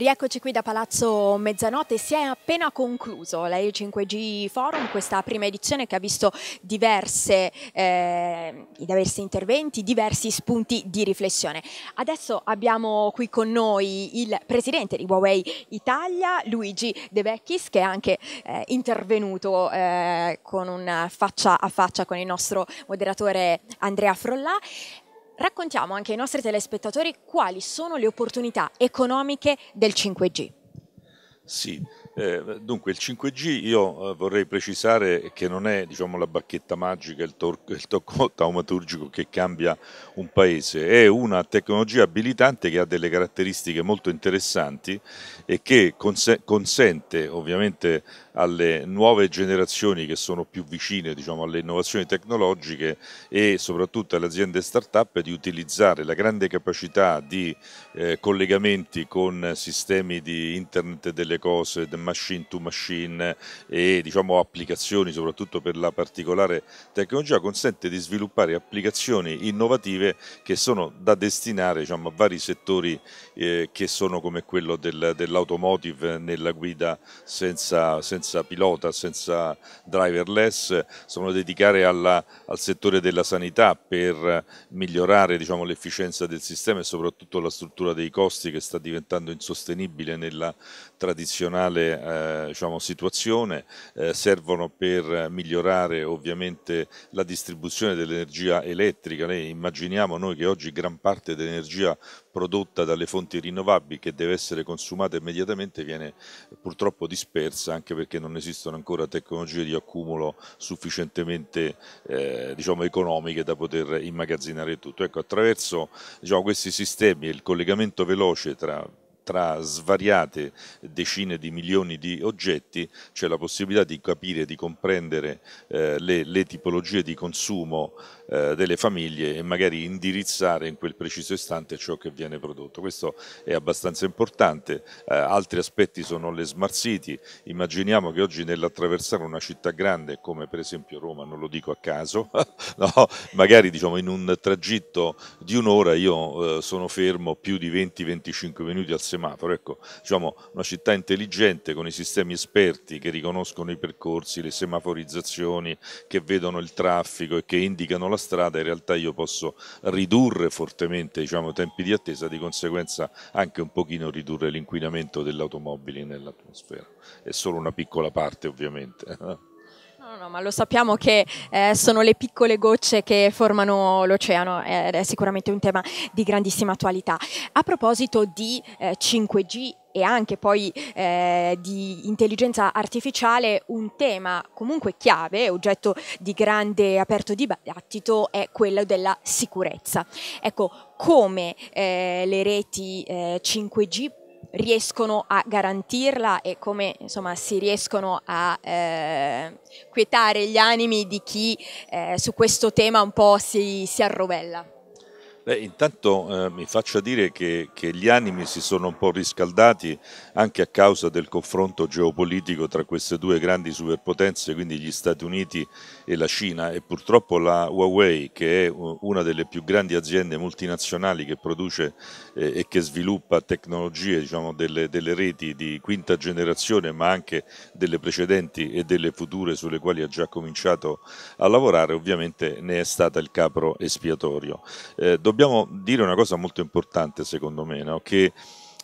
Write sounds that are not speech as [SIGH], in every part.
Rieccoci qui da Palazzo Mezzanotte, si è appena concluso la E5G Forum, questa prima edizione che ha visto diverse, eh, diversi interventi, diversi spunti di riflessione. Adesso abbiamo qui con noi il presidente di Huawei Italia, Luigi De Vecchis, che è anche eh, intervenuto eh, con un faccia a faccia con il nostro moderatore Andrea Frollà. Raccontiamo anche ai nostri telespettatori quali sono le opportunità economiche del 5G. Sì, eh, dunque il 5G io eh, vorrei precisare che non è diciamo, la bacchetta magica, il, tor- il tocco [LAUGHS] taumaturgico che cambia un paese, è una tecnologia abilitante che ha delle caratteristiche molto interessanti e che cons- consente ovviamente alle nuove generazioni che sono più vicine diciamo, alle innovazioni tecnologiche e soprattutto alle aziende start-up di utilizzare la grande capacità di eh, collegamenti con sistemi di internet delle cose, machine to machine e diciamo, applicazioni soprattutto per la particolare tecnologia consente di sviluppare applicazioni innovative che sono da destinare diciamo, a vari settori eh, che sono come quello del, dell'automotive nella guida senza, senza senza pilota, senza driverless, si vogliono dedicare alla, al settore della sanità per migliorare diciamo, l'efficienza del sistema e soprattutto la struttura dei costi che sta diventando insostenibile nella, tradizionale eh, diciamo, situazione, eh, servono per migliorare ovviamente la distribuzione dell'energia elettrica. Noi immaginiamo noi che oggi gran parte dell'energia prodotta dalle fonti rinnovabili che deve essere consumata immediatamente viene purtroppo dispersa anche perché non esistono ancora tecnologie di accumulo sufficientemente eh, diciamo, economiche da poter immagazzinare tutto. Ecco, attraverso diciamo, questi sistemi e il collegamento veloce tra tra svariate decine di milioni di oggetti c'è la possibilità di capire, di comprendere eh, le, le, tipologie di consumo eh, delle famiglie e magari indirizzare in quel preciso istante ciò che viene prodotto. Questo è abbastanza importante. Eh, altri aspetti sono le smart city. Immaginiamo che oggi nell'attraversare una città grande come per esempio Roma, non lo dico a caso, [LAUGHS] no? magari diciamo, in un tragitto di un'ora io eh, sono fermo più di 20-25 minuti al semestre semaforo, ecco, diciamo una città intelligente con i sistemi esperti che riconoscono i percorsi, le semaforizzazioni, che vedono il traffico e che indicano la strada, in realtà io posso ridurre fortemente diciamo, i tempi di attesa, di conseguenza anche un pochino ridurre l'inquinamento delle automobili nell'atmosfera. È solo una piccola parte ovviamente. [LAUGHS] No, no, ma lo sappiamo che eh, sono le piccole gocce che formano l'oceano eh, ed è sicuramente un tema di grandissima attualità. A proposito di eh, 5G e anche poi eh, di intelligenza artificiale, un tema comunque chiave, oggetto di grande aperto dibattito, è quello della sicurezza. Ecco, come eh, le reti eh, 5G riescono a garantirla e come insomma, si riescono a eh, quietare gli animi di chi eh, su questo tema un po' si, si arrovella. Beh, intanto eh, mi faccia dire che, che, gli animi si sono un po' riscaldati anche a causa del confronto geopolitico tra queste due grandi superpotenze, quindi gli Stati Uniti e la Cina e purtroppo la Huawei, che è una delle più grandi aziende multinazionali che produce eh, e che sviluppa tecnologie diciamo, delle, delle reti di quinta generazione, ma anche delle precedenti e delle future sulle quali ha già cominciato a lavorare, ovviamente ne è stata il capro espiatorio. Eh, dobbiamo dire una cosa molto importante secondo me, no? che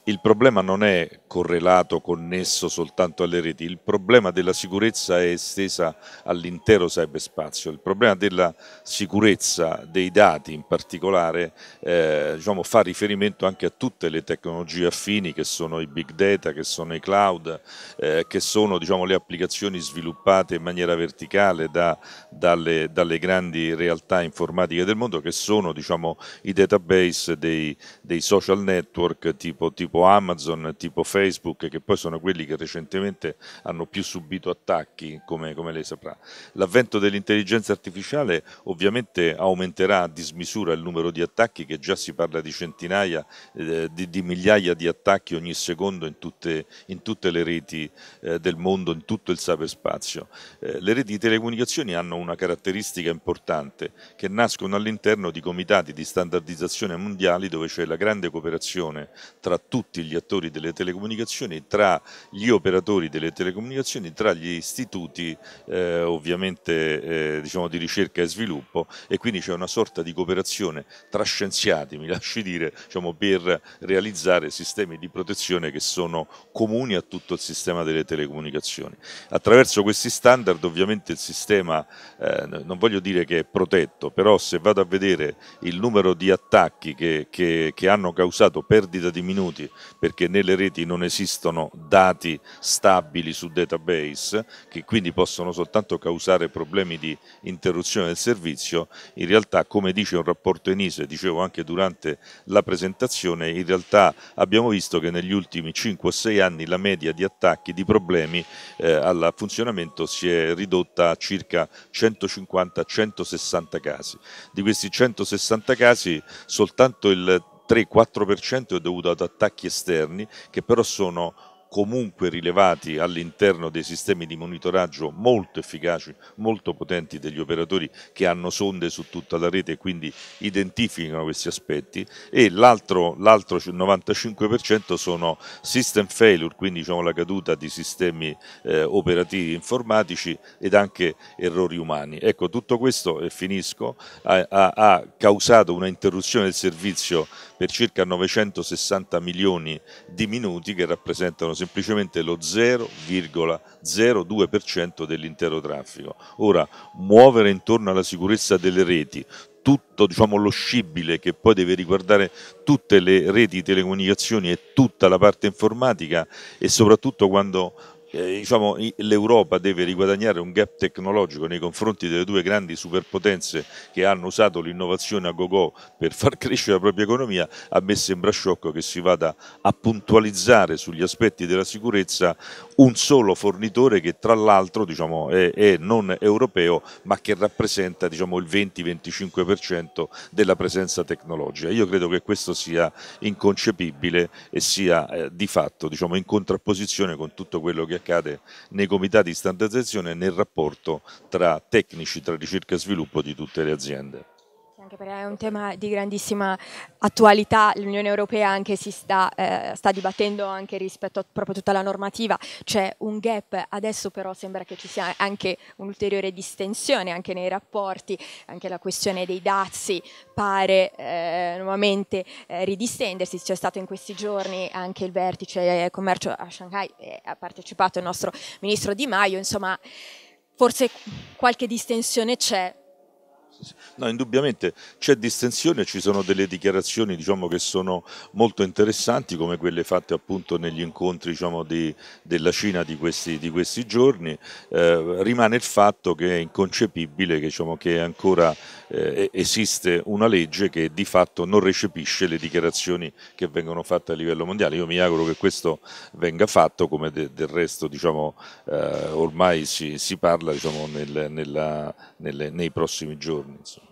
il problema non è correlato, connesso soltanto alle reti, il problema della sicurezza è estesa all'intero cyberspazio, il problema della sicurezza dei dati in particolare eh, diciamo, fa riferimento anche a tutte le tecnologie affini che sono i big data, che sono i cloud, eh, che sono diciamo, le applicazioni sviluppate in maniera verticale da, dalle, dalle, grandi realtà informatiche del mondo che sono diciamo, i database dei, dei social network tipo, tipo tipo Amazon, tipo Facebook, che poi sono quelli che recentemente hanno più subito attacchi, come, come lei saprà. L'avvento dell'intelligenza artificiale ovviamente aumenterà a dismisura il numero di attacchi, che già si parla di centinaia, eh, di, di, migliaia di attacchi ogni secondo in tutte, in tutte le reti eh, del mondo, in tutto il cyberspazio. Eh, le reti di telecomunicazioni hanno una caratteristica importante, che nascono all'interno di comitati di standardizzazione mondiali dove c'è la grande cooperazione tra tutti tutti gli attori delle telecomunicazioni, tra gli operatori delle telecomunicazioni, tra gli istituti eh, ovviamente eh, diciamo di ricerca e sviluppo e quindi c'è una sorta di cooperazione tra scienziati, mi [LAUGHS] lasci dire, diciamo, per realizzare sistemi di protezione che sono comuni a tutto il sistema delle telecomunicazioni. Attraverso questi standard ovviamente il sistema, eh, non voglio dire che è protetto, però se vado a vedere il numero di attacchi che, che, che hanno causato perdita di minuti perché nelle reti non esistono dati stabili su database che quindi possono soltanto causare problemi di interruzione del servizio, in realtà come dice un rapporto Enise, dicevo anche durante la presentazione, in realtà abbiamo visto che negli ultimi 5 o 6 anni la media di attacchi, di problemi eh, al funzionamento si è ridotta a circa 150-160 casi. Di questi 160 casi soltanto il 3-4% è dovuto ad attacchi esterni che però sono comunque rilevati all'interno dei sistemi di monitoraggio molto efficaci, molto potenti degli operatori che hanno sonde su tutta la rete e quindi identificano questi aspetti e l'altro, 95% sono system failure, quindi diciamo, la caduta di sistemi eh, operativi informatici ed anche errori umani. Ecco, tutto questo, e finisco, ha, ha, ha causato una interruzione del servizio per circa 960 milioni di minuti che rappresentano semplicemente lo 0,02% dell'intero traffico. Ora, muovere intorno alla sicurezza delle reti tutto diciamo, lo scibile che poi deve riguardare tutte le reti di telecomunicazioni e tutta la parte informatica e soprattutto quando eh, diciamo, l'Europa deve riguadagnare un gap tecnologico nei confronti delle due grandi superpotenze che hanno usato l'innovazione a go-go per far [LAUGHS] crescere la propria economia, a me sembra sciocco che si vada a puntualizzare sugli aspetti della sicurezza un solo fornitore che tra l'altro diciamo, è, è, non europeo ma che rappresenta diciamo, il 20-25% della presenza tecnologica. Io credo che questo sia inconcepibile e sia eh, di fatto diciamo, in contrapposizione con tutto quello che ricercate nei comitati di standardizzazione e nel rapporto tra tecnici, tra ricerca e sviluppo di tutte le aziende. Anche perché è un tema di grandissima attualità, l'Unione Europea anche si sta, eh, sta dibattendo anche rispetto a proprio tutta la normativa, c'è un gap, adesso però sembra che ci sia anche un'ulteriore distensione anche nei rapporti, anche la questione dei dazi pare eh, nuovamente eh, ridistendersi, c'è stato in questi giorni anche il vertice eh, commercio a Shanghai, eh, ha partecipato il nostro ministro Di Maio, insomma forse qualche distensione c'è, No, indubbiamente c'è distensione, ci sono delle dichiarazioni diciamo, che sono molto interessanti come quelle fatte appunto negli incontri diciamo, di, della Cina di questi, di questi giorni, eh, rimane il fatto che è inconcepibile che, diciamo, che ancora eh, esiste una legge che di fatto non recepisce le dichiarazioni che vengono fatte a livello mondiale. Io mi auguro che questo venga fatto come de, del resto diciamo, eh, ormai si, si parla diciamo, nel, nella, nelle, nei prossimi giorni giorni. Insomma.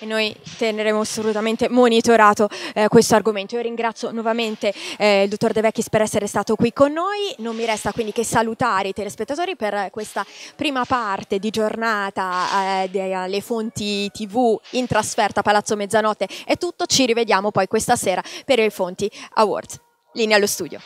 E noi teneremo assolutamente monitorato eh, questo argomento. Io ringrazio nuovamente eh, il dottor De Vecchis per essere stato qui con noi. Non mi resta quindi che salutare i telespettatori per questa prima parte di giornata eh, delle fonti TV in trasferta a Palazzo Mezzanotte. È tutto, ci rivediamo poi questa sera per il Fonti Awards. Linea allo studio.